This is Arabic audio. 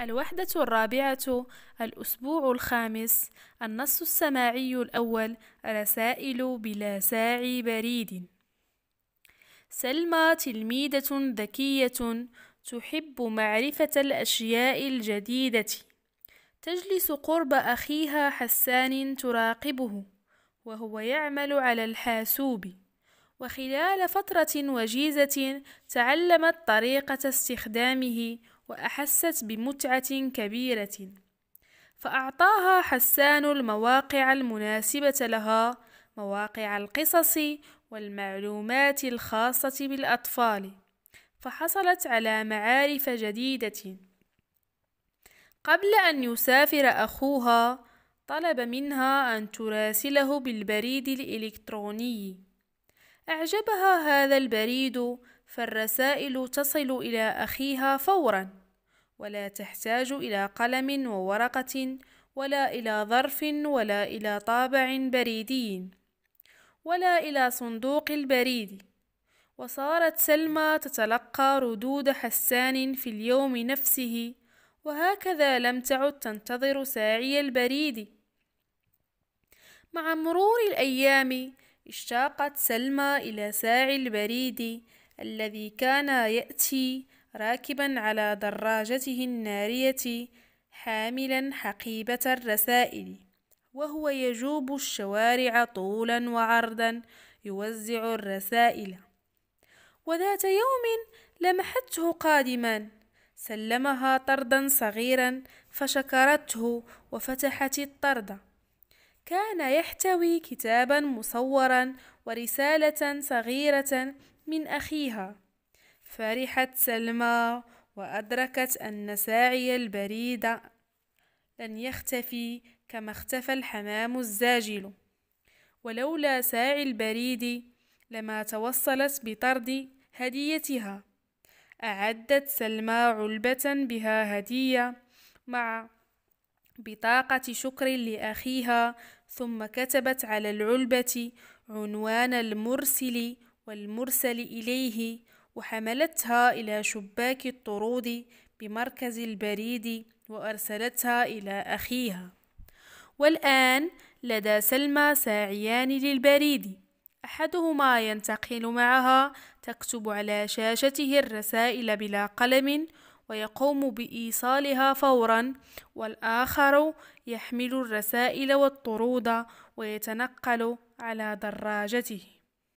الوحدة الرابعة الأسبوع الخامس النص السماعي الأول رسائل بلا ساعي بريد سلمى تلميذة ذكية تحب معرفة الأشياء الجديدة تجلس قرب أخيها حسان تراقبه وهو يعمل على الحاسوب وخلال فترة وجيزة تعلمت طريقة استخدامه وأحست بمتعة كبيرة فأعطاها حسان المواقع المناسبة لها مواقع القصص والمعلومات الخاصة بالأطفال فحصلت على معارف جديدة قبل أن يسافر أخوها طلب منها أن تراسله بالبريد الإلكتروني أعجبها هذا البريد فالرسائل تصل إلى أخيها فورا ولا تحتاج إلى قلم وورقة ولا إلى ظرف ولا إلى طابع بريدي ولا إلى صندوق البريد وصارت سلمى تتلقى ردود حسان في اليوم نفسه وهكذا لم تعد تنتظر ساعي البريد مع مرور الأيام اشتاقت سلمى إلى ساعي البريد الذي كان يأتي راكبا على دراجته النارية حاملا حقيبة الرسائل وهو يجوب الشوارع طولا وعرضا يوزع الرسائل وذات يوم لمحته قادما سلمها طردا صغيرا فشكرته وفتحت الطرد كان يحتوي كتابا مصورا ورسالة صغيرة من أخيها فرحت سلمى وأدركت أن ساعي البريد لن يختفي كما اختفى الحمام الزاجل ولولا ساعي البريد لما توصلت بطرد هديتها أعدت سلمى علبة بها هدية مع بطاقة شكر لأخيها ثم كتبت على العلبة عنوان المرسل والمرسل إليه وحملتها إلى شباك الطرود بمركز البريد وأرسلتها إلى أخيها والآن لدى سلمى ساعيان للبريد أحدهما ينتقل معها تكتب على شاشته الرسائل بلا قلم ويقوم بإيصالها فورا والآخر يحمل الرسائل والطرود ويتنقل على دراجته